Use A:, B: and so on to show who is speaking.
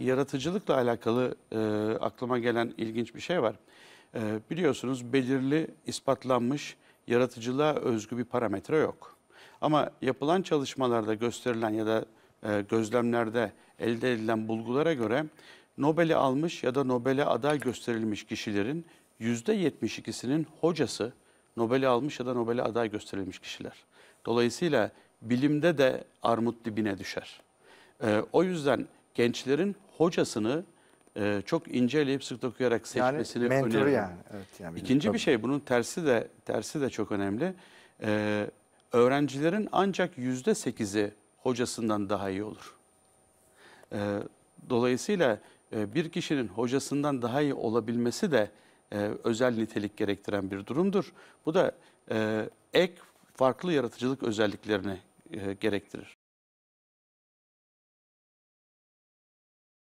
A: Yaratıcılıkla alakalı e, aklıma gelen ilginç bir şey var. E, biliyorsunuz belirli ispatlanmış yaratıcılığa özgü bir parametre yok. Ama yapılan çalışmalarda gösterilen ya da e, gözlemlerde elde edilen bulgulara göre Nobel'i almış ya da Nobel'e aday gösterilmiş kişilerin %72'sinin hocası Nobel'i almış ya da Nobel'e aday gösterilmiş kişiler. Dolayısıyla bilimde de armut dibine düşer. E, o yüzden gençlerin hocasını e, çok inceleyip sık dokuyarak seçmesini yani, öneririm. Yani.
B: Evet, yani İkinci tabii. bir
A: şey bunun tersi de tersi de çok önemli. E, öğrencilerin ancak yüzde sekizi hocasından daha iyi olur. E, dolayısıyla e, bir kişinin hocasından daha iyi olabilmesi de e, özel nitelik gerektiren bir durumdur. Bu da e, ek farklı yaratıcılık özelliklerini
C: e, gerektirir.